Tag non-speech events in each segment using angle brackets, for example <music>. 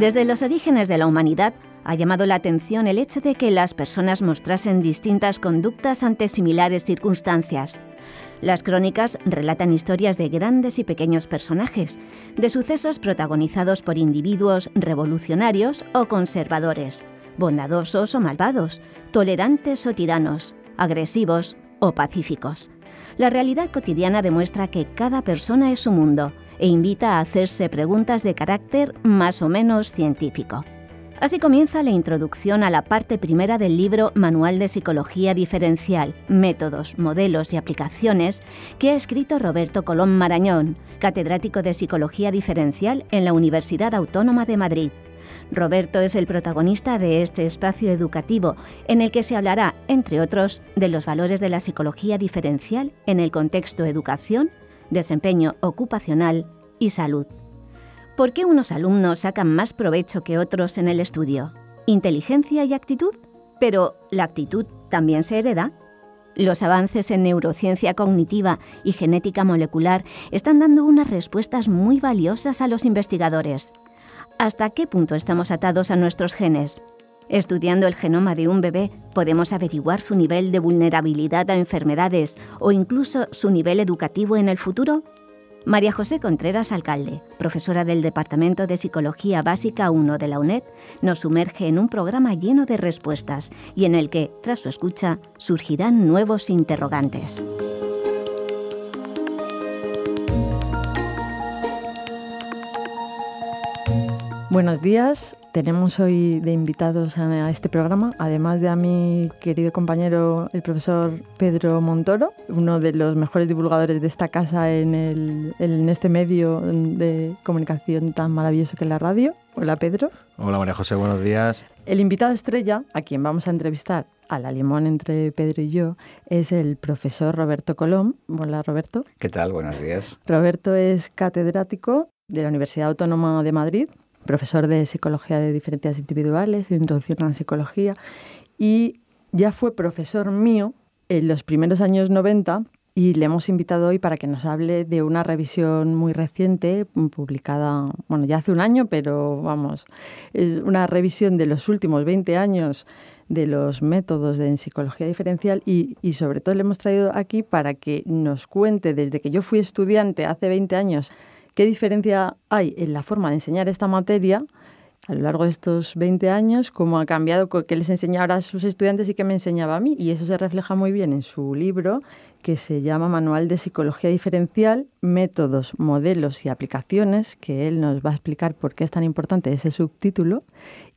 Desde los orígenes de la humanidad, ha llamado la atención el hecho de que las personas mostrasen distintas conductas ante similares circunstancias. Las crónicas relatan historias de grandes y pequeños personajes, de sucesos protagonizados por individuos revolucionarios o conservadores, bondadosos o malvados, tolerantes o tiranos, agresivos o pacíficos. La realidad cotidiana demuestra que cada persona es su mundo e invita a hacerse preguntas de carácter más o menos científico. Así comienza la introducción a la parte primera del libro Manual de Psicología Diferencial, Métodos, Modelos y Aplicaciones, que ha escrito Roberto Colón Marañón, catedrático de Psicología Diferencial en la Universidad Autónoma de Madrid. Roberto es el protagonista de este espacio educativo en el que se hablará, entre otros, de los valores de la psicología diferencial en el contexto educación desempeño ocupacional y salud. ¿Por qué unos alumnos sacan más provecho que otros en el estudio? ¿Inteligencia y actitud? Pero la actitud también se hereda. Los avances en neurociencia cognitiva y genética molecular están dando unas respuestas muy valiosas a los investigadores. ¿Hasta qué punto estamos atados a nuestros genes? Estudiando el genoma de un bebé podemos averiguar su nivel de vulnerabilidad a enfermedades o incluso su nivel educativo en el futuro. María José Contreras Alcalde, profesora del Departamento de Psicología Básica 1 de la UNED, nos sumerge en un programa lleno de respuestas y en el que, tras su escucha, surgirán nuevos interrogantes. Buenos días, tenemos hoy de invitados a este programa, además de a mi querido compañero, el profesor Pedro Montoro, uno de los mejores divulgadores de esta casa en, este medio de comunicación tan maravilloso que es la radio. Hola Pedro. Hola María José, buenos días. El invitado estrella, a quien vamos a entrevistar a la limón entre Pedro y yo, es el profesor Roberto Colón. Hola Roberto. ¿Qué tal? Buenos días. Roberto es catedrático de la Universidad Autónoma de Madrid profesor de psicología de diferencias individuales, de introducción a la psicología, y ya fue profesor mío en los primeros años 90 y le hemos invitado hoy para que nos hable de una revisión muy reciente, publicada, bueno, ya hace un año, pero vamos, es una revisión de los últimos 20 años de los métodos en psicología diferencial y, y, sobre todo le hemos traído aquí para que nos cuente desde que yo fui estudiante hace 20 años ¿Qué diferencia hay en la forma de enseñar esta materia a lo largo de estos 20 años? ¿Cómo ha cambiado? ¿Qué les enseñaba a sus estudiantes y qué me enseñaba a mí? Y eso se refleja muy bien en su libro que se llama Manual de Psicología Diferencial, Métodos, Modelos y Aplicaciones, que él nos va a explicar por qué es tan importante ese subtítulo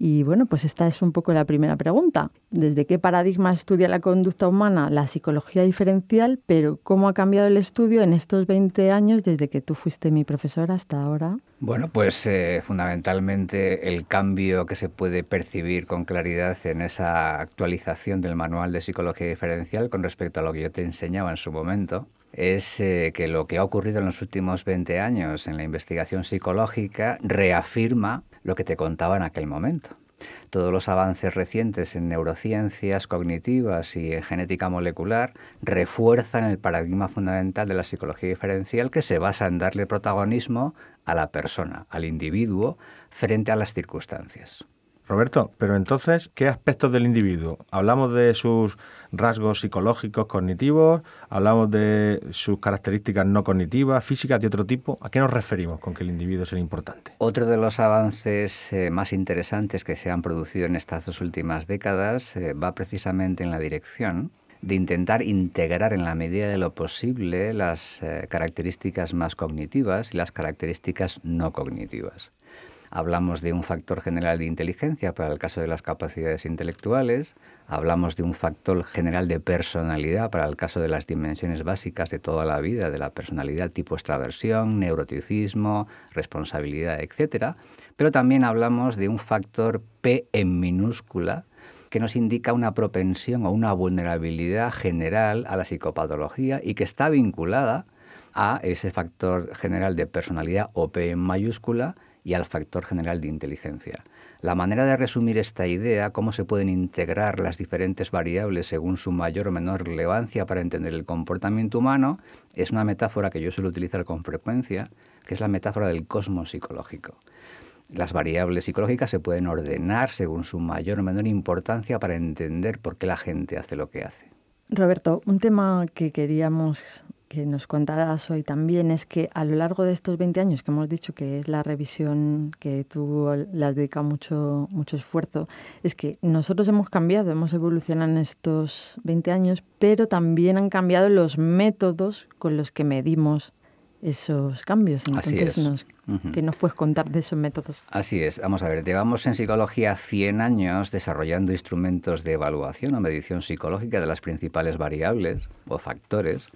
y bueno, pues esta es un poco la primera pregunta. ¿Desde qué paradigma estudia la conducta humana la psicología diferencial, pero cómo ha cambiado el estudio en estos 20 años desde que tú fuiste mi profesora hasta ahora? Bueno, pues eh, fundamentalmente el cambio que se puede percibir con claridad en esa actualización del manual de psicología diferencial con respecto a lo que yo te enseñaba en su momento es eh, que lo que ha ocurrido en los últimos 20 años en la investigación psicológica reafirma lo que te contaba en aquel momento. Todos los avances recientes en neurociencias cognitivas y en genética molecular refuerzan el paradigma fundamental de la psicología diferencial que se basa en darle protagonismo a la persona, al individuo, frente a las circunstancias. Roberto, pero entonces, ¿qué aspectos del individuo? ¿Hablamos de sus rasgos psicológicos, cognitivos? ¿Hablamos de sus características no cognitivas, físicas, de otro tipo? ¿A qué nos referimos con que el individuo es el importante? Otro de los avances eh, más interesantes que se han producido en estas dos últimas décadas eh, va precisamente en la dirección de intentar integrar en la medida de lo posible las eh, características más cognitivas y las características no cognitivas hablamos de un factor general de inteligencia para el caso de las capacidades intelectuales, hablamos de un factor general de personalidad para el caso de las dimensiones básicas de toda la vida, de la personalidad tipo extraversión, neuroticismo, responsabilidad, etc. Pero también hablamos de un factor P en minúscula que nos indica una propensión o una vulnerabilidad general a la psicopatología y que está vinculada a ese factor general de personalidad o P en mayúscula y al factor general de inteligencia. La manera de resumir esta idea, cómo se pueden integrar las diferentes variables según su mayor o menor relevancia para entender el comportamiento humano, es una metáfora que yo suelo utilizar con frecuencia, que es la metáfora del cosmos psicológico. Las variables psicológicas se pueden ordenar según su mayor o menor importancia para entender por qué la gente hace lo que hace. Roberto, un tema que queríamos que nos contarás hoy también es que a lo largo de estos 20 años, que hemos dicho que es la revisión que tú le has mucho, mucho esfuerzo, es que nosotros hemos cambiado, hemos evolucionado en estos 20 años, pero también han cambiado los métodos con los que medimos esos cambios. Entonces, Así es. nos, ¿qué nos puedes contar de esos métodos? Así es. Vamos a ver, llevamos en psicología 100 años desarrollando instrumentos de evaluación o medición psicológica de las principales variables o factores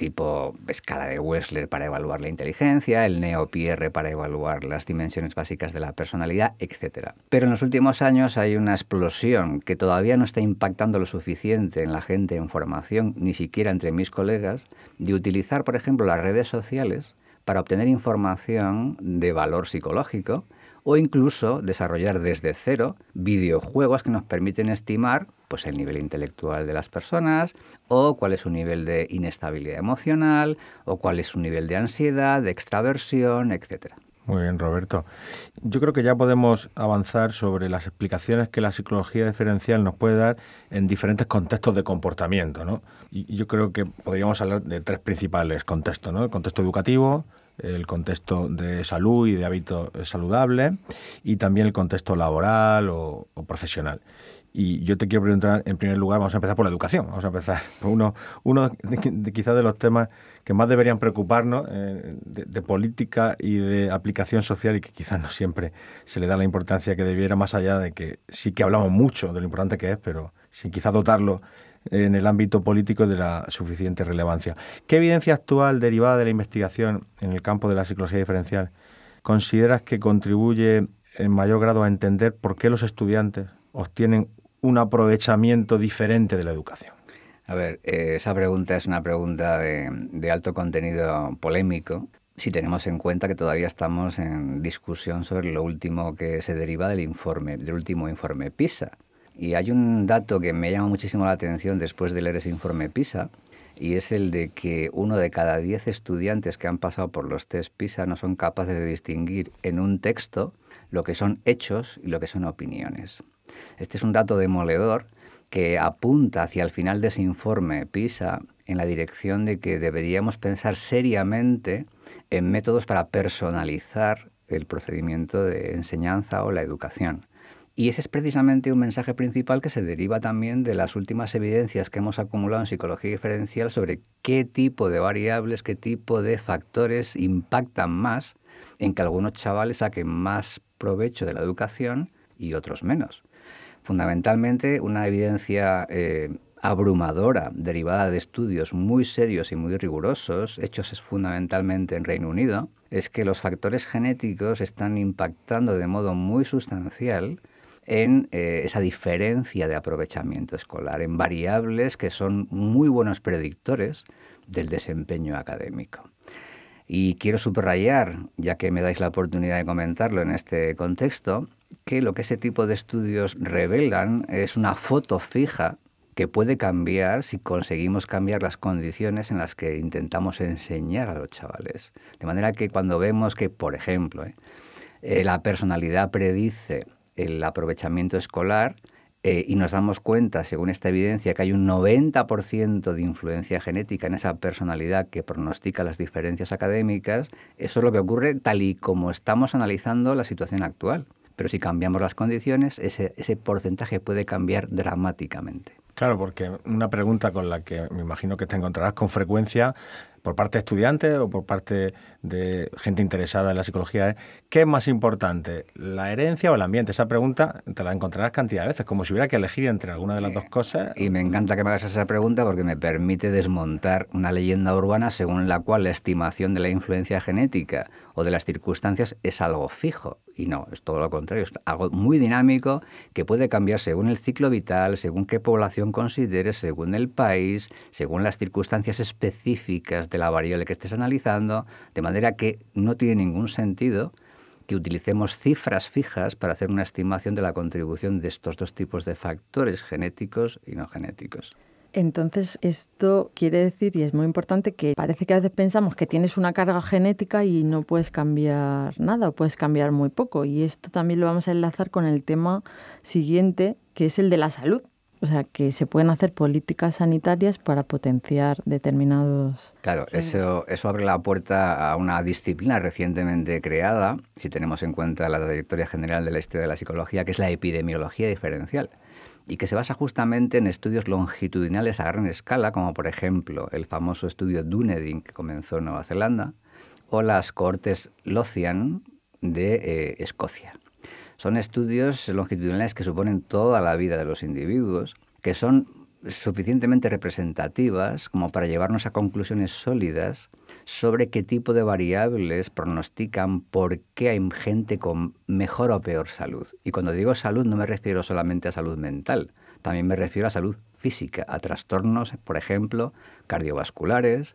tipo escala de Wessler para evaluar la inteligencia, el neopierre para evaluar las dimensiones básicas de la personalidad, etc. Pero en los últimos años hay una explosión que todavía no está impactando lo suficiente en la gente en formación, ni siquiera entre mis colegas, de utilizar, por ejemplo, las redes sociales para obtener información de valor psicológico, o incluso desarrollar desde cero videojuegos que nos permiten estimar pues, el nivel intelectual de las personas o cuál es su nivel de inestabilidad emocional o cuál es su nivel de ansiedad, de extraversión, etcétera. Muy bien, Roberto. Yo creo que ya podemos avanzar sobre las explicaciones que la psicología diferencial nos puede dar en diferentes contextos de comportamiento. ¿no? Y yo creo que podríamos hablar de tres principales contextos. ¿no? El contexto educativo, el contexto de salud y de hábitos saludables y también el contexto laboral o, profesional. Y yo te quiero preguntar, en primer lugar, vamos a empezar por la educación. Vamos a empezar <laughs> por uno, uno quizás de los temas que más deberían preocuparnos eh, de, de, política y de aplicación social y que quizás no siempre se le da la importancia que debiera, más allá de que sí que hablamos mucho de lo importante que es, pero sin quizás dotarlo en el ámbito político de la suficiente relevancia. ¿Qué evidencia actual derivada de la investigación en el campo de la psicología diferencial consideras que contribuye en mayor grado a entender por qué los estudiantes obtienen un aprovechamiento diferente de la educación? A ver, eh, esa pregunta es una pregunta de, de alto contenido polémico, si tenemos en cuenta que todavía estamos en discusión sobre lo último que se deriva del informe, del último informe PISA, y hay un dato que me llama muchísimo la atención después de leer ese informe PISA, y es el de que uno de cada diez estudiantes que han pasado por los test PISA no son capaces de distinguir en un texto lo que son hechos y lo que son opiniones. Este es un dato demoledor que apunta hacia el final de ese informe PISA en la dirección de que deberíamos pensar seriamente en métodos para personalizar el procedimiento de enseñanza o la educación. Y ese es precisamente un mensaje principal que se deriva también de las últimas evidencias que hemos acumulado en psicología diferencial sobre qué tipo de variables, qué tipo de factores impactan más en que algunos chavales saquen más provecho de la educación y otros menos. Fundamentalmente, una evidencia eh, abrumadora derivada de estudios muy serios y muy rigurosos, hechos fundamentalmente en Reino Unido, es que los factores genéticos están impactando de modo muy sustancial en eh, esa diferencia de aprovechamiento escolar, en variables que son muy buenos predictores del desempeño académico. Y quiero subrayar, ya que me dais la oportunidad de comentarlo en este contexto, que lo que ese tipo de estudios revelan es una foto fija que puede cambiar si conseguimos cambiar las condiciones en las que intentamos enseñar a los chavales. De manera que cuando vemos que, por ejemplo, eh, eh, la personalidad predice el aprovechamiento escolar eh, y nos damos cuenta, según esta evidencia, que hay un 90% de influencia genética en esa personalidad que pronostica las diferencias académicas, eso es lo que ocurre tal y como estamos analizando la situación actual. Pero si cambiamos las condiciones, ese, ese porcentaje puede cambiar dramáticamente. Claro, porque una pregunta con la que me imagino que te encontrarás con frecuencia por parte de estudiantes o por parte de gente interesada en la psicología es ¿qué es más importante, la herencia o el ambiente? Esa pregunta te la encontrarás cantidad de veces, como si hubiera que elegir entre alguna de las dos cosas. Y me encanta que me hagas esa pregunta porque me permite desmontar una leyenda urbana según la cual la estimación de la influencia genética o de las circunstancias es algo fijo. Y no, es todo lo contrario, es algo muy dinámico que puede cambiar según el ciclo vital, según qué población considere según el país, según las circunstancias específicas de la variable que estés analizando, de manera que no tiene ningún sentido que utilicemos cifras fijas para hacer una estimación de la contribución de estos dos tipos de factores genéticos y no genéticos. Entonces, esto quiere decir, y es muy importante, que parece que a veces pensamos que tienes una carga genética y no puedes cambiar nada o puedes cambiar muy poco. Y esto también lo vamos a enlazar con el tema siguiente, que es el de la salud. O sea, que se pueden hacer políticas sanitarias para potenciar determinados... Claro, eso, abre la puerta a una disciplina recientemente creada, si tenemos en cuenta la trayectoria general de la historia de la psicología, que es la epidemiología diferencial y que se basa justamente en estudios longitudinales a gran escala, como por ejemplo el famoso estudio Dunedin que comenzó en Nueva Zelanda, o las cohortes Lothian de eh, Escocia. Son estudios longitudinales que suponen toda la vida de los individuos, que son suficientemente representativas como para llevarnos a conclusiones sólidas sobre qué tipo de variables pronostican por qué hay gente con mejor o peor salud. Y cuando digo salud no me refiero solamente a salud mental, también me refiero a salud física, a trastornos, por ejemplo, cardiovasculares,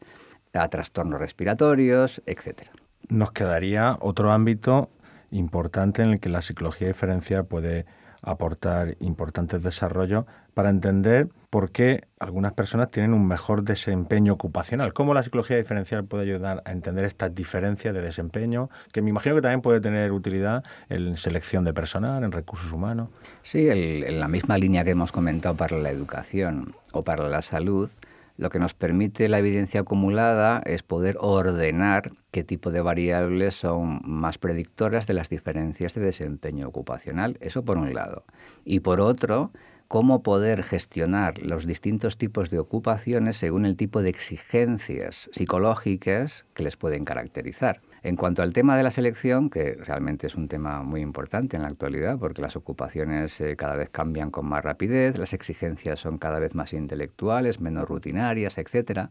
a trastornos respiratorios, etc. Nos quedaría otro ámbito importante en el que la psicología diferencial puede aportar importantes desarrollos para entender por qué algunas personas tienen un mejor desempeño ocupacional. ¿Cómo la psicología diferencial puede ayudar a entender estas diferencias de desempeño? Que me imagino que también puede tener utilidad en selección de personal, en recursos humanos. Sí, en la misma línea que hemos comentado para la educación o para la salud, lo que nos permite la evidencia acumulada es poder ordenar qué tipo de variables son más predictoras de las diferencias de desempeño ocupacional. Eso por un lado. Y por otro, cómo poder gestionar los distintos tipos de ocupaciones según el tipo de exigencias psicológicas que les pueden caracterizar. En cuanto al tema de la selección, que realmente es un tema muy importante en la actualidad, porque las ocupaciones eh, cada vez cambian con más rapidez, las exigencias son cada vez más intelectuales, menos rutinarias, etc.,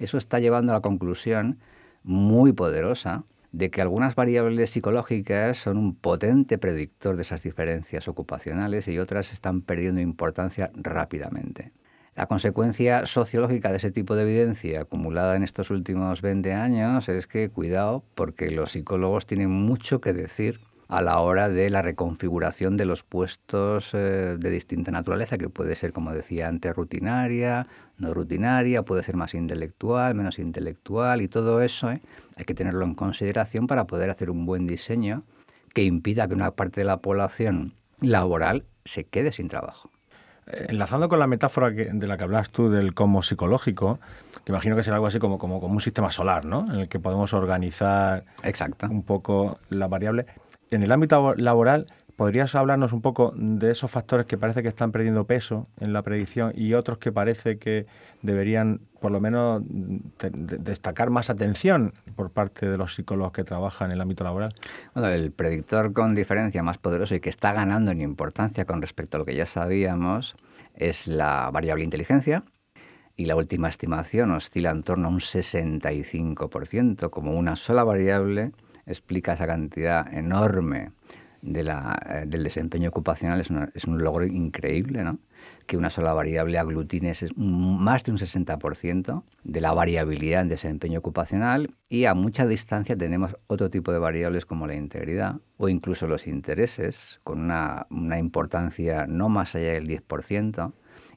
eso está llevando a la conclusión muy poderosa de que algunas variables psicológicas son un potente predictor de esas diferencias ocupacionales y otras están perdiendo importancia rápidamente. La consecuencia sociológica de ese tipo de evidencia acumulada en estos últimos 20 años es que, cuidado, porque los psicólogos tienen mucho que decir a la hora de la reconfiguración de los puestos eh, de distinta naturaleza, que puede ser, como decía antes, rutinaria, no rutinaria, puede ser más intelectual, menos intelectual, y todo eso ¿eh? hay que tenerlo en consideración para poder hacer un buen diseño que impida que una parte de la población laboral se quede sin trabajo. Eh, enlazando con la metáfora de la que hablas tú del como psicológico, que imagino que será algo así como, un sistema solar, ¿no? En el que podemos organizar un poco la variable. En el ámbito laboral, ¿Podrías hablarnos un poco de esos factores que parece que están perdiendo peso en la predicción y otros que parece que deberían por lo menos destacar más atención por parte de los psicólogos que trabajan en el ámbito laboral? el predictor con diferencia más poderoso y que está ganando en importancia con respecto a lo que ya sabíamos es la variable inteligencia, y la última estimación oscila en torno a un 65%, como una sola variable explica esa cantidad enorme eh, del desempeño ocupacional es, un logro increíble, ¿no? que una sola variable aglutine más de un 60% de la variabilidad en desempeño ocupacional y a mucha distancia tenemos otro tipo de variables como la integridad o incluso los intereses con una, una importancia no más allá del 10%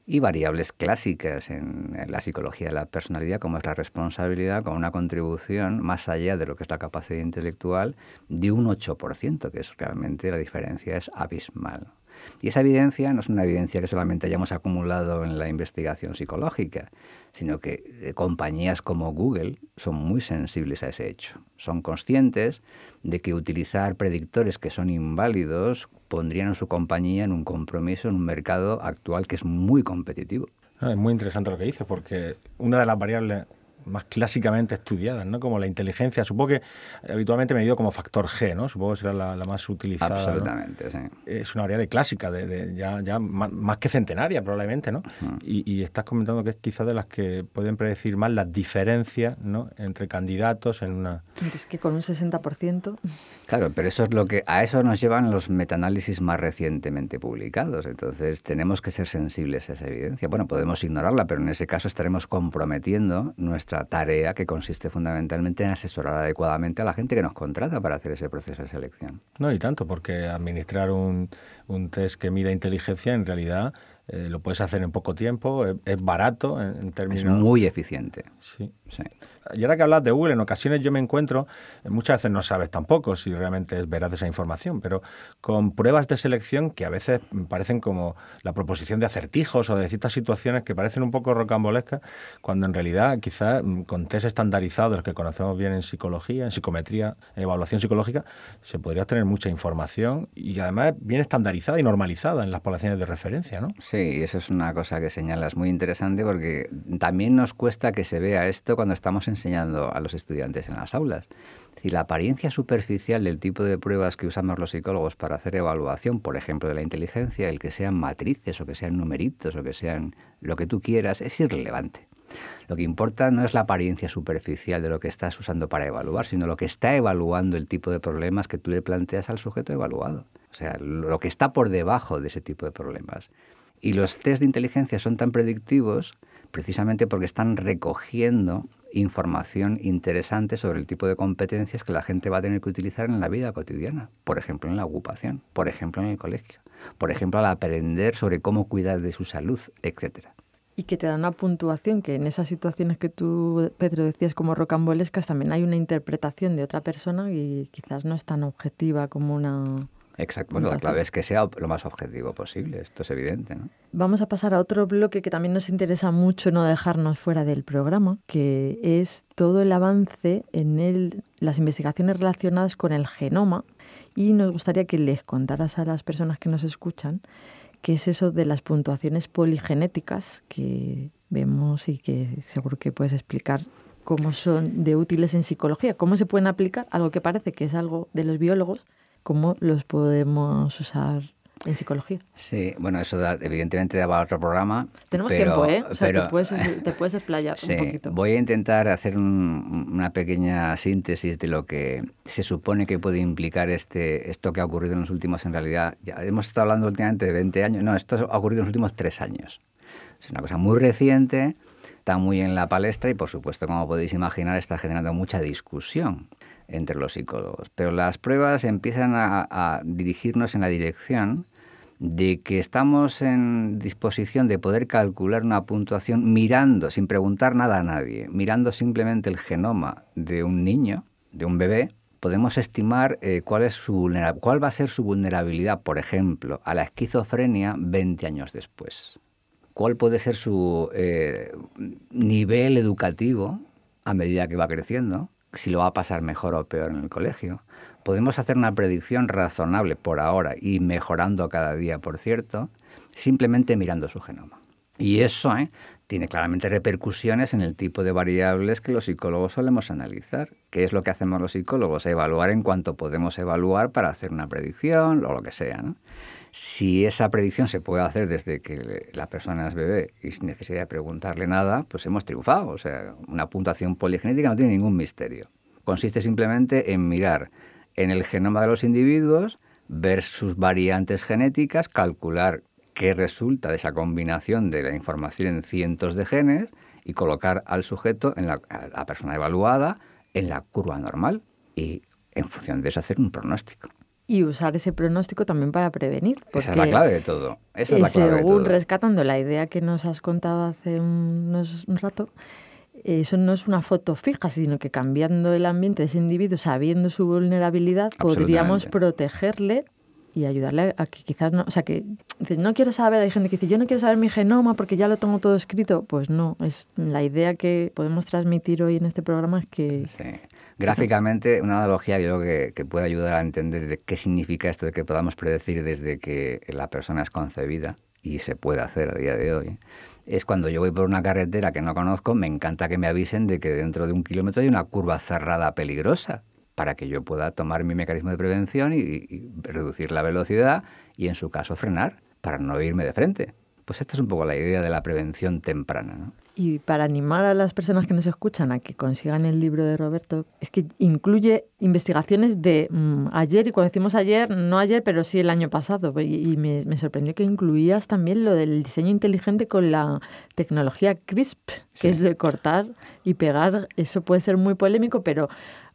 y variables clásicas en, la psicología de la personalidad, como es la responsabilidad, con una contribución más allá de lo que es la capacidad intelectual de un 8%, que es realmente la diferencia es abismal. Y esa evidencia no es una evidencia que solamente hayamos acumulado en la investigación psicológica, sino que eh, compañías como Google son muy sensibles a ese hecho. Son conscientes de que utilizar predictores que son inválidos pondrían a su compañía en un compromiso en un mercado actual que es muy competitivo. Ah, es muy interesante lo que dices, porque una de las variables más clásicamente estudiadas, ¿no? Como la inteligencia, supongo que habitualmente medido como factor G, ¿no? Supongo que será la, más utilizada. Absolutamente, sí. Es una variable clásica, de, ya, ya más, que centenaria probablemente, ¿no? y, estás comentando que es quizás de las que pueden predecir más las diferencias, ¿no? Entre candidatos en una... Es que con un 60%... Claro, pero eso es lo que... A eso nos llevan los metaanálisis más recientemente publicados. Entonces tenemos que ser sensibles a esa evidencia. Bueno, podemos ignorarla, pero en ese caso estaremos comprometiendo nuestra tarea que consiste fundamentalmente en asesorar adecuadamente a la gente que nos contrata para hacer ese proceso de selección. No, y tanto, porque administrar un, test que mida inteligencia en realidad eh, lo puedes hacer en poco tiempo, eh, es, barato en, términos... Es muy eficiente. sí y ahora que hablas de Google, en ocasiones yo me encuentro, eh, muchas veces no sabes tampoco si realmente es veraz esa información, pero con pruebas de selección que a veces parecen como la proposición de acertijos o de ciertas situaciones que parecen un poco rocambolescas, cuando en realidad quizás mm, con test estandarizados que conocemos bien en psicología, en psicometría, en evaluación psicológica, se podría obtener mucha información y además bien estandarizada y normalizada en las poblaciones de referencia, ¿no? Sí, eso es una cosa que señalas muy interesante porque también nos cuesta que se vea esto cuando estamos en enseñando a los estudiantes en las aulas. Si la apariencia superficial del tipo de pruebas que usamos los psicólogos para hacer evaluación, por ejemplo, de la inteligencia, el que sean matrices o que sean numeritos o que sean lo que tú quieras, es irrelevante. Lo que importa no es la apariencia superficial de lo que estás usando para evaluar, sino lo que está evaluando el tipo de problemas que tú le planteas al sujeto evaluado. O sea, lo que está por debajo de ese tipo de problemas. Y los test de inteligencia son tan predictivos precisamente porque están recogiendo información interesante sobre el tipo de competencias que la gente va a tener que utilizar en la vida cotidiana, por ejemplo en la ocupación, por ejemplo en el colegio, por ejemplo al aprender sobre cómo cuidar de su salud, etcétera y que te da una puntuación, que en esas situaciones que tú, Pedro, decías como rocambolescas, también hay una interpretación de otra persona y quizás no es tan objetiva como una Exacto. Bueno, pues la clave es que sea lo más objetivo posible. Esto es evidente, ¿no? Vamos a pasar a otro bloque que también nos interesa mucho no dejarnos fuera del programa, que es todo el avance en el, las investigaciones relacionadas con el genoma. Y nos gustaría que les contaras a las personas que nos escuchan qué es eso de las puntuaciones poligenéticas que vemos y que seguro que puedes explicar cómo son de útiles en psicología, cómo se pueden aplicar algo que parece que es algo de los biólogos, cómo los podemos usar en psicología. Sí, bueno, eso da, evidentemente daba otro programa. Tenemos tiempo, ¿eh? O sea, pero, <laughs> te, puedes, te explayar sí, un poquito. Voy a intentar hacer una pequeña síntesis de lo que se supone que puede implicar este, esto que ha ocurrido en los últimos, en realidad, ya hemos estado hablando últimamente de 20 años, no, esto ha ocurrido en los últimos tres años. Es una cosa muy reciente, está muy en la palestra y, por supuesto, como podéis imaginar, está generando mucha discusión entre los psicólogos. Pero las pruebas empiezan a, dirigirnos en la dirección de que estamos en disposición de poder calcular una puntuación mirando, sin preguntar nada a nadie, mirando simplemente el genoma de un niño, de un bebé, podemos estimar eh, cuál, es su cuál va a ser su vulnerabilidad, por ejemplo, a la esquizofrenia 20 años después. ¿Cuál puede ser su eh, nivel educativo a medida que va creciendo? si lo va a pasar mejor o peor en el colegio. Podemos hacer una predicción razonable por ahora y mejorando cada día, por cierto, simplemente mirando su genoma. Y eso ¿eh? tiene claramente repercusiones en el tipo de variables que los psicólogos solemos analizar. ¿Qué es lo que hacemos los psicólogos? Evaluar en cuanto podemos evaluar para hacer una predicción o lo que sea. Si esa predicción se puede hacer desde que la persona es bebé y sin necesidad de preguntarle nada, pues hemos triunfado. O sea, una puntuación poligenética no tiene ningún misterio. Consiste simplemente en mirar en el genoma de los individuos, ver sus variantes genéticas, calcular qué resulta de esa combinación de la información en cientos de genes y colocar al sujeto, en la, a la persona evaluada, en la curva normal y en función de eso hacer un pronóstico. Y usar ese pronóstico también para prevenir. Esa es la clave de todo. Esa eh, según, rescatando la idea que nos has contado hace unos, un rato, eh, eso no es una foto fija, sino que cambiando el ambiente de ese individuo, sabiendo su vulnerabilidad, podríamos protegerle y ayudarle a que quizás no, o sea, que dices, no quiero saber, hay gente que dice, yo no quiero saber mi genoma porque ya lo tengo todo escrito. Pues no, es la idea que podemos transmitir hoy en este programa es que... Sí. Gráficamente, una analogía yo creo que, que puede ayudar a entender de qué significa esto de que podamos predecir desde que la persona es concebida y se puede hacer a día de hoy es cuando yo voy por una carretera que no conozco, me encanta que me avisen de que dentro de un kilómetro hay una curva cerrada peligrosa para que yo pueda tomar mi mecanismo de prevención y, reducir la velocidad y en su caso frenar para no irme de frente. Pues esta es un poco la idea de la prevención temprana. Y para animar a las personas que nos escuchan a que consigan el libro de Roberto, es que incluye investigaciones de mm, ayer, y cuando decimos ayer, no ayer, pero sí el año pasado. Y, me, sorprendió que incluías también lo del diseño inteligente con la tecnología CRISP, que es lo de cortar y pegar. Eso puede ser muy polémico, pero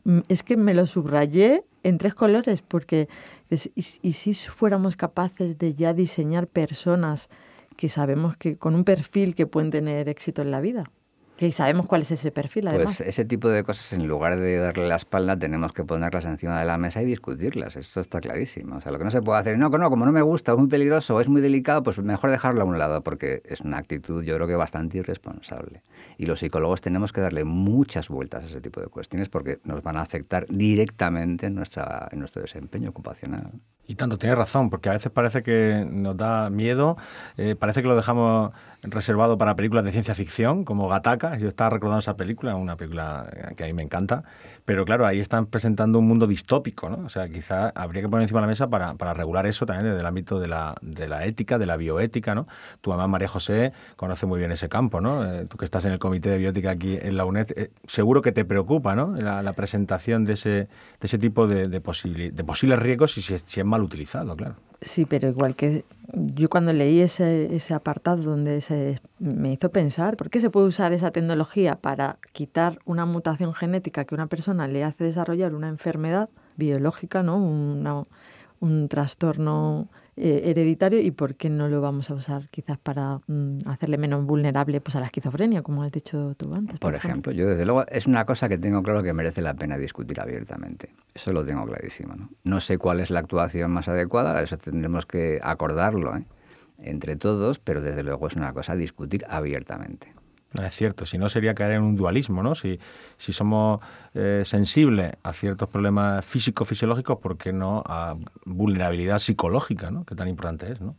Mm, es que me lo subrayé en tres colores, porque y, si fuéramos capaces de ya diseñar personas que sabemos que con un perfil que pueden tener éxito en la vida que sabemos cuál es ese perfil, pues además. Pues ese tipo de cosas, en lugar de darle la espalda, tenemos que ponerlas encima de la mesa y discutirlas. Esto está clarísimo. O sea, lo que no se puede hacer, no, no, como no me gusta, es muy peligroso, es muy delicado, pues mejor dejarlo a un lado, porque es una actitud, yo creo que bastante irresponsable. Y los psicólogos tenemos que darle muchas vueltas a ese tipo de cuestiones porque nos van a afectar directamente en, nuestra, nuestro desempeño ocupacional. Y tanto, tienes razón, porque a veces parece que nos da miedo, eh, parece que lo dejamos reservado para películas de ciencia ficción, como Gataca. Yo estaba recordando esa película, una película que a mí me encanta. Pero claro, ahí están presentando un mundo distópico, ¿no? O sea, quizá habría que poner encima de la mesa para, regular eso también desde el ámbito de la, ética, de la bioética, ¿no? Tu mamá, María José, conoce muy bien ese campo, ¿no? Eh, tú que estás en el Comité de Biótica aquí en la UNED, eh, seguro que te preocupa, ¿no? La, presentación de ese, de ese tipo de, posibles riesgos y si, si es mal utilizado, claro. Sí, pero igual que yo cuando leí ese, ese apartado donde se me hizo pensar, ¿por qué se puede usar esa tecnología para quitar una mutación genética que una persona le hace desarrollar una enfermedad biológica, ¿no? un trastorno eh, hereditario y por qué no lo vamos a usar quizás para mm, hacerle menos vulnerable pues, a la esquizofrenia, como has dicho tú antes. Por, ejemplo, yo desde luego es una cosa que tengo claro que merece la pena discutir abiertamente. Eso lo tengo clarísimo. No, sé cuál es la actuación más adecuada, eso tendremos que acordarlo ¿eh? entre todos, pero desde luego es una cosa discutir abiertamente. Es cierto, si no sería caer en un dualismo, ¿no? Si, si somos eh, sensibles a ciertos problemas físicos, fisiológicos, ¿por qué no a vulnerabilidad psicológica, ¿no? Que tan importante es, ¿no?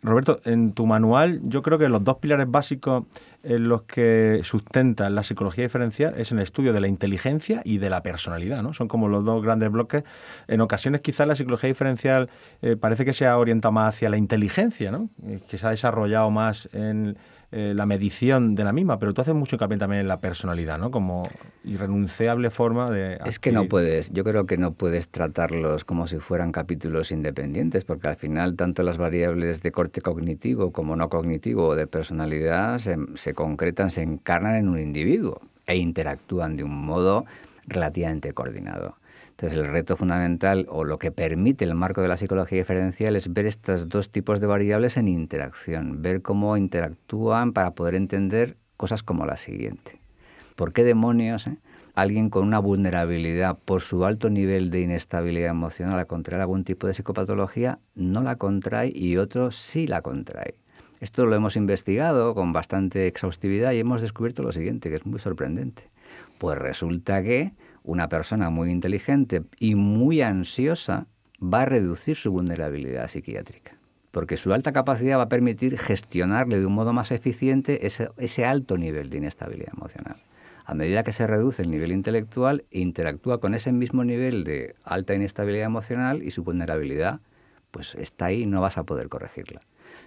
Roberto, en tu manual yo creo que los dos pilares básicos en los que sustenta la psicología diferencial es el estudio de la inteligencia y de la personalidad, ¿no? Son como los dos grandes bloques. En ocasiones quizás la psicología diferencial eh, parece que se ha orientado más hacia la inteligencia, ¿no? Eh, que se ha desarrollado más en eh, la medición de la misma, pero tú haces mucho hincapié también en la personalidad, ¿no? Como irrenunciable forma de... Es que no puedes, yo creo que no puedes tratarlos como si fueran capítulos independientes, porque al final tanto las variables de corte cognitivo como no cognitivo o de personalidad se concretan, se encarnan en un individuo e interactúan de un modo relativamente coordinado. Entonces, el reto fundamental o lo que permite el marco de la psicología diferencial es ver estos dos tipos de variables en interacción, ver cómo interactúan para poder entender cosas como la siguiente. ¿Por qué demonios eh, alguien con una vulnerabilidad por su alto nivel de inestabilidad emocional a contraer algún tipo de psicopatología no la contrae y otro sí la contrae? Esto lo hemos investigado con bastante exhaustividad y hemos descubierto lo siguiente, que es muy sorprendente. Pues resulta que una persona muy inteligente y muy ansiosa va a reducir su vulnerabilidad psiquiátrica, porque su alta capacidad va a permitir gestionarle de un modo más eficiente ese, alto nivel de inestabilidad emocional. A medida que se reduce el nivel intelectual, interactúa con ese mismo nivel de alta inestabilidad emocional y su vulnerabilidad, pues está ahí y no vas a poder corregirla.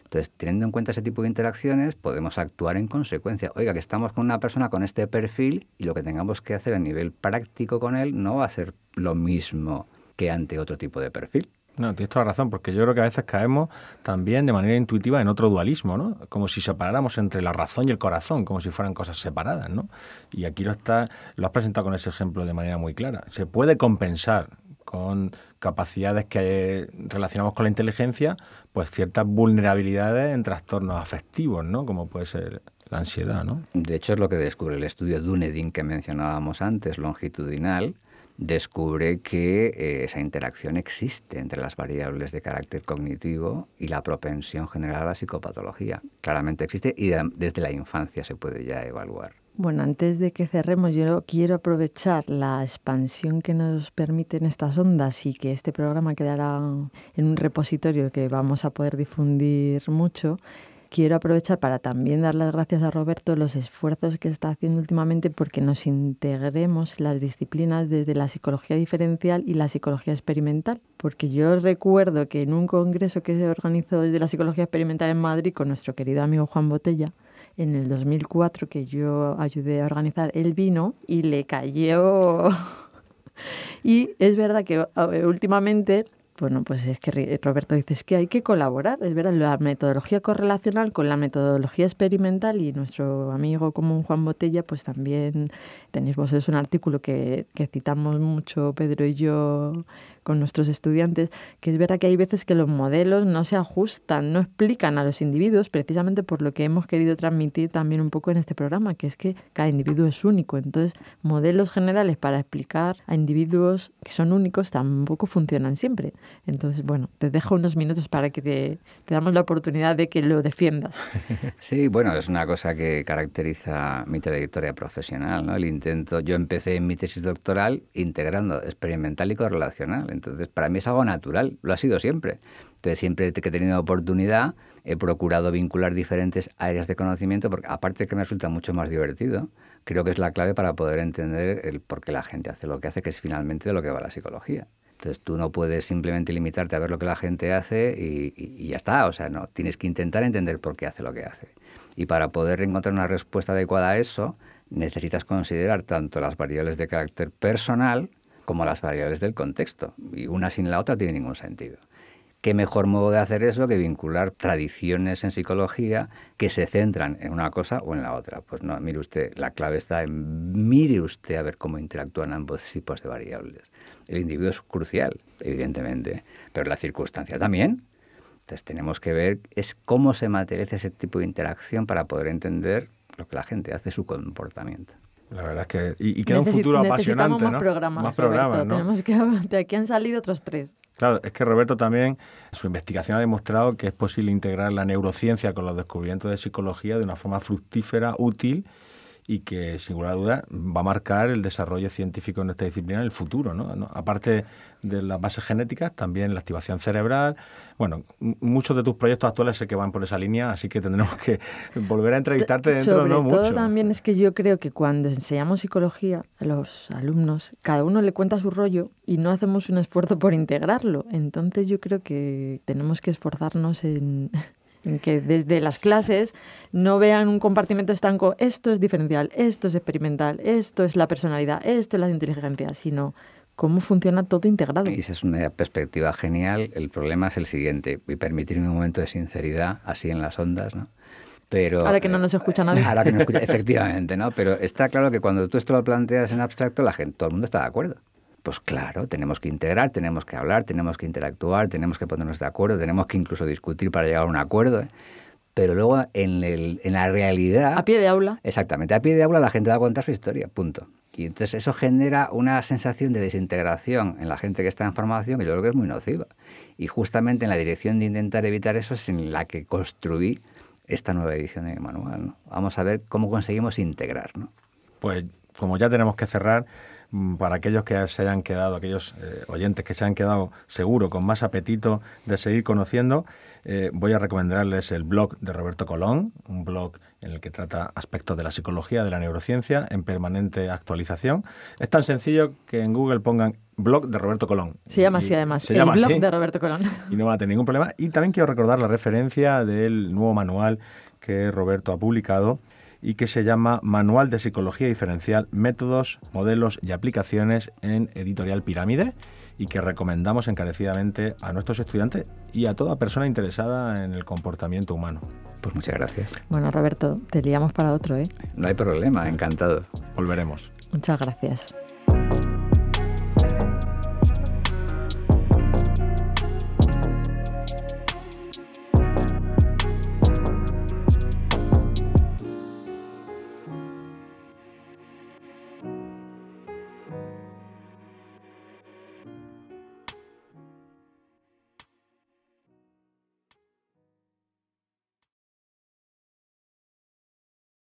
Entonces, teniendo en cuenta ese tipo de interacciones, podemos actuar en consecuencia. Oiga, que estamos con una persona con este perfil y lo que tengamos que hacer a nivel práctico con él no va a ser lo mismo que ante otro tipo de perfil. No, tienes toda la razón, porque yo creo que a veces caemos también de manera intuitiva en otro dualismo, ¿no? Como si separáramos entre la razón y el corazón, como si fueran cosas separadas, ¿no? Y aquí lo, está, lo has presentado con ese ejemplo de manera muy clara. Se puede compensar con capacidades que relacionamos con la inteligencia, pues ciertas vulnerabilidades en trastornos afectivos, ¿no? Como puede ser la ansiedad, ¿no? De hecho, es lo que descubre el estudio Dunedin que mencionábamos antes, longitudinal, descubre que eh, esa interacción existe entre las variables de carácter cognitivo y la propensión general a la psicopatología. Claramente existe y desde la infancia se puede ya evaluar. Bueno, antes de que cerremos, yo quiero aprovechar la expansión que nos permiten estas ondas y que este programa quedará en un repositorio que vamos a poder difundir mucho. Quiero aprovechar para también dar las gracias a Roberto los esfuerzos que está haciendo últimamente porque nos integremos las disciplinas desde la psicología diferencial y la psicología experimental. Porque yo recuerdo que en un congreso que se organizó desde la psicología experimental en Madrid con nuestro querido amigo Juan Botella, en el 2004 que yo ayudé a organizar, el vino y le cayó. <laughs> y es verdad que últimamente bueno, pues es que Roberto dice es que hay que colaborar, es verdad, la metodología correlacional con la metodología experimental y nuestro amigo común Juan Botella, pues también tenéis vosotros un artículo que, que citamos mucho Pedro y yo con nuestros estudiantes, que es verdad que hay veces que los modelos no se ajustan, no explican a los individuos, precisamente por lo que hemos querido transmitir también un poco en este programa, que es que cada individuo es único. Entonces, modelos generales para explicar a individuos que son únicos tampoco funcionan siempre. Entonces, bueno, te dejo unos minutos para que te, damos la oportunidad de que lo defiendas. <laughs> Sí, bueno, es una cosa que caracteriza mi trayectoria profesional, ¿no? El intento, yo empecé en mi tesis doctoral integrando experimental y correlacional. Entonces, para mí es algo natural, lo ha sido siempre. Entonces, siempre que he tenido oportunidad, he procurado vincular diferentes áreas de conocimiento, porque aparte que me resulta mucho más divertido, creo que es la clave para poder entender el por qué la gente hace lo que hace, que es finalmente de lo que va la psicología. Entonces tú no puedes simplemente limitarte a ver lo que la gente hace y, y, ya está. O sea, no, tienes que intentar entender por qué hace lo que hace. Y para poder encontrar una respuesta adecuada a eso, necesitas considerar tanto las variables de carácter personal como las variables del contexto. Y una sin la otra tiene ningún sentido. ¿Qué mejor modo de hacer eso que vincular tradiciones en psicología que se centran en una cosa o en la otra? Pues no, mire usted, la clave está en mire usted a ver cómo interactúan ambos tipos de variables. El individuo es crucial, evidentemente, pero la circunstancia también. Entonces tenemos que ver es cómo se materializa ese tipo de interacción para poder entender lo que la gente hace, su comportamiento. La verdad es que. Y, queda un futuro apasionante. Más ¿no? programas. Más programas, ¿no? Tenemos que. De aquí han salido otros tres. Claro, es que Roberto también, su investigación ha demostrado que es posible integrar la neurociencia con los descubrimientos de psicología de una forma fructífera, útil y que sin duda va a marcar el desarrollo científico en esta disciplina en el futuro. Aparte de las bases genéticas, también la activación cerebral. Bueno, muchos de tus proyectos actuales sé que van por esa línea, así que tendremos que <laughs> volver a entrevistarte dentro de no mucho. Todo también es que yo creo que cuando enseñamos psicología a los alumnos, cada uno le cuenta su rollo y no hacemos un esfuerzo por integrarlo. Entonces yo creo que tenemos que esforzarnos en que desde las clases no vean un compartimento estanco, esto es diferencial, esto es experimental, esto es la personalidad, esto es la inteligencia, sino cómo funciona todo integrado. Y esa es una perspectiva genial. El problema es el siguiente, y permitirme un momento de sinceridad, así en las ondas, ¿no? Pero, ahora que no nos escucha nadie. Ahora que no escucha, <laughs> efectivamente, ¿no? Pero está claro que cuando tú esto lo planteas en abstracto, la gente, todo el mundo está de acuerdo. Pues claro, tenemos que integrar, tenemos que hablar, tenemos que interactuar, tenemos que ponernos de acuerdo, tenemos que incluso discutir para llegar a un acuerdo. ¿eh? Pero luego en, la realidad... A pie de aula. Exactamente, a pie de aula la gente va a contar su historia, punto. Y entonces eso genera una sensación de desintegración en la gente que está en formación que yo creo que es muy nociva. Y justamente en la dirección de intentar evitar eso es en la que construí esta nueva edición de manual. Vamos a ver cómo conseguimos integrar. Pues como ya tenemos que cerrar, Mm, para aquellos que se hayan quedado, aquellos eh, oyentes que se han quedado seguro con más apetito de seguir conociendo, eh, voy a recomendarles el blog de Roberto Colón, un blog en el que trata aspectos de la psicología, de la neurociencia, en permanente actualización. Es tan sencillo que en Google pongan blog de Roberto Colón. Se llama así además, el blog de Roberto Colón. Y no van a tener ningún problema. Y también quiero recordar la referencia del nuevo manual que Roberto ha publicado y que se llama Manual de Psicología Diferencial, Métodos, Modelos y Aplicaciones en Editorial Pirámide y que recomendamos encarecidamente a nuestros estudiantes y a toda persona interesada en el comportamiento humano. Pues muchas gracias. Bueno, Roberto, te liamos para otro, ¿eh? No hay problema, encantado. Volveremos. Muchas gracias.